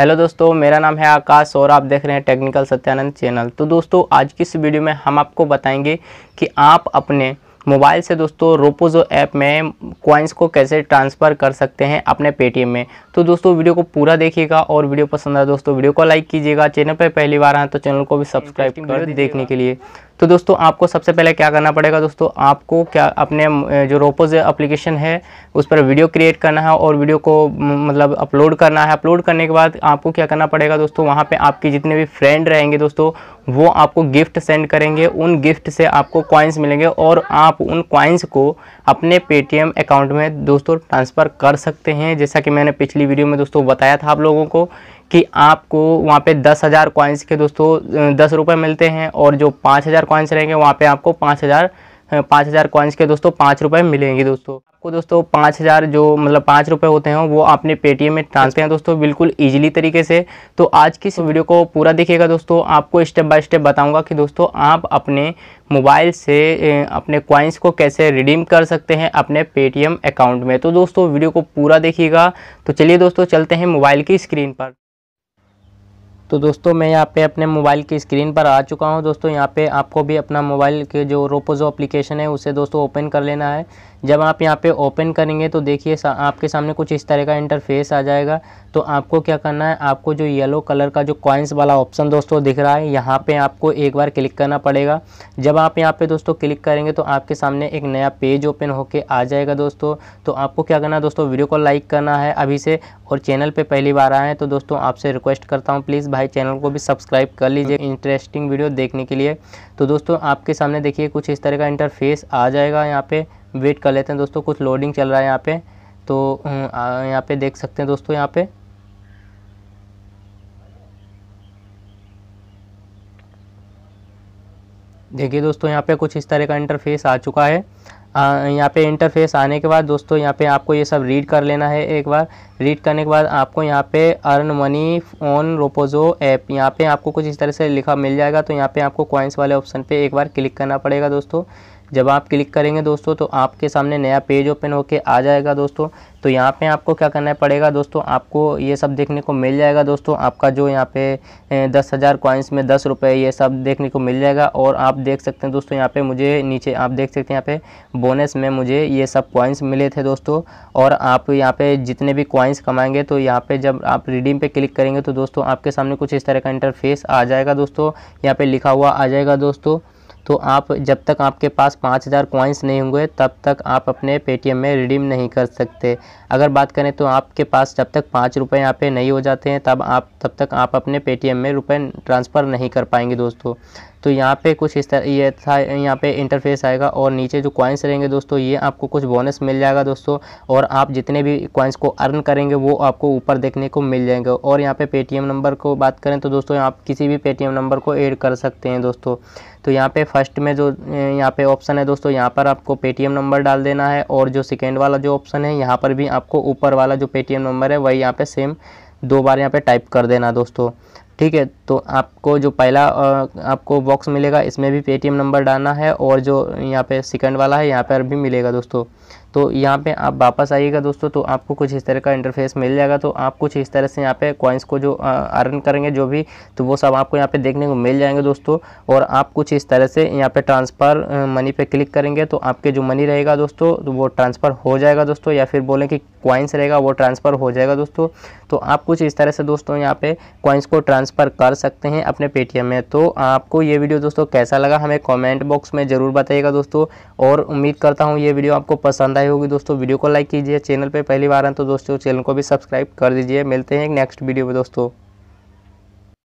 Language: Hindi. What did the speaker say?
हेलो दोस्तों मेरा नाम है आकाश और आप देख रहे हैं टेक्निकल सत्यानंद चैनल तो दोस्तों आज की इस वीडियो में हम आपको बताएंगे कि आप अपने मोबाइल से दोस्तों रोपोजो ऐप में कॉइन्स को कैसे ट्रांसफ़र कर सकते हैं अपने पेटीएम में तो दोस्तों वीडियो को पूरा देखिएगा और वीडियो पसंद आए तो दोस्तों वीडियो को लाइक कीजिएगा चैनल पर पहली बार आए तो चैनल को भी सब्सक्राइब कर देखने के लिए तो दोस्तों आपको सबसे पहले क्या करना पड़ेगा दोस्तों आपको क्या अपने जो रोपोज अप्लीकेशन है उस पर वीडियो क्रिएट करना है और वीडियो को मतलब अपलोड करना है अपलोड करने के बाद आपको क्या करना पड़ेगा दोस्तों वहाँ पर आपके जितने भी फ्रेंड रहेंगे दोस्तों वो आपको गिफ्ट सेंड करेंगे उन गिफ्ट से आपको कॉइन्स मिलेंगे और आप उन कॉइन्स को अपने पेटीएम अकाउंट में दोस्तों ट्रांसफ़र कर सकते हैं जैसा कि मैंने पिछली वीडियो में दोस्तों बताया था आप लोगों को कि आपको वहाँ पे दस हज़ार कॉइन्स के दोस्तों दस रुपये मिलते हैं और जो पाँच हज़ार कॉइन्स रहेंगे वहाँ पे आपको पाँच हज़ार पाँच हज़ार कॉइन्स के दोस्तों पाँच रुपये मिलेंगे दोस्तों आपको दोस्तों पाँच हज़ार जो मतलब पाँच रुपये होते हैं वो आपने पेटीएम में ट्रांसफर हैं दोस्तों बिल्कुल ईजिली तरीके से तो आज की इस वीडियो को पूरा देखिएगा दोस्तों आपको स्टेप बाय स्टेप बताऊँगा कि दोस्तों आप अपने मोबाइल से अपने कॉइन्स को कैसे रिडीम कर सकते हैं अपने पेटीएम अकाउंट में तो दोस्तों वीडियो को पूरा देखिएगा तो चलिए दोस्तों चलते हैं मोबाइल की स्क्रीन पर तो दोस्तों मैं यहाँ पे अपने मोबाइल की स्क्रीन पर आ चुका हूँ दोस्तों यहाँ पे आपको भी अपना मोबाइल के जो रोपोजो एप्लीकेशन है उसे दोस्तों ओपन कर लेना है जब आप यहाँ पे ओपन करेंगे तो देखिए सा, आपके सामने कुछ इस तरह का इंटरफेस आ जाएगा तो आपको क्या करना है आपको जो येलो कलर का जो कॉइन्स वाला ऑप्शन दोस्तों दिख रहा है यहाँ पे आपको एक बार क्लिक करना पड़ेगा जब आप यहाँ पे दोस्तों क्लिक करेंगे तो आपके सामने एक नया पेज ओपन होके आ जाएगा दोस्तों तो आपको क्या करना है दोस्तों वीडियो को लाइक करना है अभी से और चैनल पर पहली बार आए हैं तो दोस्तों आपसे रिक्वेस्ट करता हूँ प्लीज़ भाई चैनल को भी सब्सक्राइब कर लीजिए इंटरेस्टिंग वीडियो देखने के लिए तो दोस्तों आपके सामने देखिए कुछ इस तरह का इंटरफेस आ जाएगा यहाँ पर वेट कर लेते हैं दोस्तों कुछ लोडिंग चल रहा है यहाँ पे तो हम्म, यहाँ पे देख सकते हैं दोस्तों यहाँ पे देखिए दोस्तों यहाँ पे कुछ इस तरह का इंटरफेस आ चुका है यहाँ पे इंटरफेस आने के बाद दोस्तों यहाँ पे आपको ये सब रीड कर लेना है एक बार रीड करने के बाद आपको यहाँ पे earn money on Roposo app यहाँ पे आपको कुछ इस तरह से लिखा मिल जाएगा तो यहाँ पे आपको कॉइन्स वाले ऑप्शन पे एक बार क्लिक करना पड़ेगा दोस्तों जब आप क्लिक करेंगे दोस्तों तो आपके सामने नया पेज ओपन होके आ जाएगा दोस्तों तो यहाँ पे आपको क्या करना पड़ेगा दोस्तों आपको ये सब देखने को मिल जाएगा दोस्तों आपका जो यहाँ पे दस हज़ार कॉइन्स में दस रुपये ये सब देखने को मिल जाएगा और आप देख सकते हैं दोस्तों यहाँ पे मुझे नीचे आप देख सकते हैं यहाँ पे बोनस में मुझे ये सब कॉइन्स मिले थे दोस्तों और आप यहाँ पे जितने भी कॉइन्स कमाएंगे तो यहाँ पर जब आप रिडीम पर क्लिक करेंगे तो दोस्तों आपके सामने कुछ इस तरह का इंटरफेस आ जाएगा दोस्तों यहाँ पर लिखा हुआ आ जाएगा दोस्तों तो आप जब तक आपके पास पाँच हज़ार कॉइन्स नहीं होंगे तब तक आप अपने पेटीएम में रिडीम नहीं कर सकते अगर बात करें तो आपके पास जब तक पाँच रुपये यहाँ पे नहीं हो जाते हैं तब आप तब तक आप अपने पेटीएम में रुपये ट्रांसफ़र नहीं कर पाएंगे दोस्तों तो यहाँ पे कुछ इस तरह ये था यहाँ पे इंटरफेस आएगा और नीचे जो कॉइन्स रहेंगे दोस्तों ये आपको कुछ बोनस मिल जाएगा दोस्तों और आप जितने भी कॉइन्स को अर्न करेंगे वो आपको ऊपर देखने को मिल जाएंगे और यहाँ पे पेटीएम नंबर को बात करें तो दोस्तों आप किसी भी पेटीएम नंबर को ऐड कर सकते हैं दोस्तों तो यहाँ पे फर्स्ट में जो यहाँ पे ऑप्शन है दोस्तों यहाँ पर आपको पेटीएम नंबर डाल देना है और जो सेकेंड वाला जो ऑप्शन है यहाँ पर भी आपको ऊपर वाला जो पेटीएम नंबर है वही यहाँ पर सेम दो बार यहाँ पर टाइप कर देना दोस्तों ठीक है तो आपको जो पहला आपको बॉक्स मिलेगा इसमें भी पेटीएम नंबर डालना है और जो यहाँ पे सेकंड वाला है यहाँ पर भी मिलेगा दोस्तों तो यहाँ पे आप वापस आइएगा दोस्तों तो आपको कुछ इस तरह का इंटरफेस मिल जाएगा तो आप कुछ इस तरह से यहाँ पे कॉइन्स को जो अर्न करेंगे जो भी तो वो सब आपको यहाँ पे देखने को मिल जाएंगे दोस्तों और आप कुछ इस तरह से यहाँ पे ट्रांसफ़र मनी पे क्लिक करेंगे तो आपके जो मनी रहेगा दोस्तों तो वो ट्रांसफ़र हो जाएगा दोस्तों या फिर बोलें कि कॉइन्स रहेगा वो ट्रांसफ़र हो जाएगा दोस्तों तो आप कुछ इस तरह से दोस्तों यहाँ पर कॉइन्स को ट्रांस ट्रांसफ़र कर सकते हैं अपने पेटीएम में तो आपको ये वीडियो दोस्तों कैसा लगा हमें कमेंट बॉक्स में ज़रूर बताइएगा दोस्तों और उम्मीद करता हूँ ये वीडियो आपको पसंद आई होगी दोस्तों वीडियो को लाइक कीजिए चैनल पर पहली बार हैं तो दोस्तों चैनल को भी सब्सक्राइब कर दीजिए मिलते हैं नेक्स्ट वीडियो में दोस्तों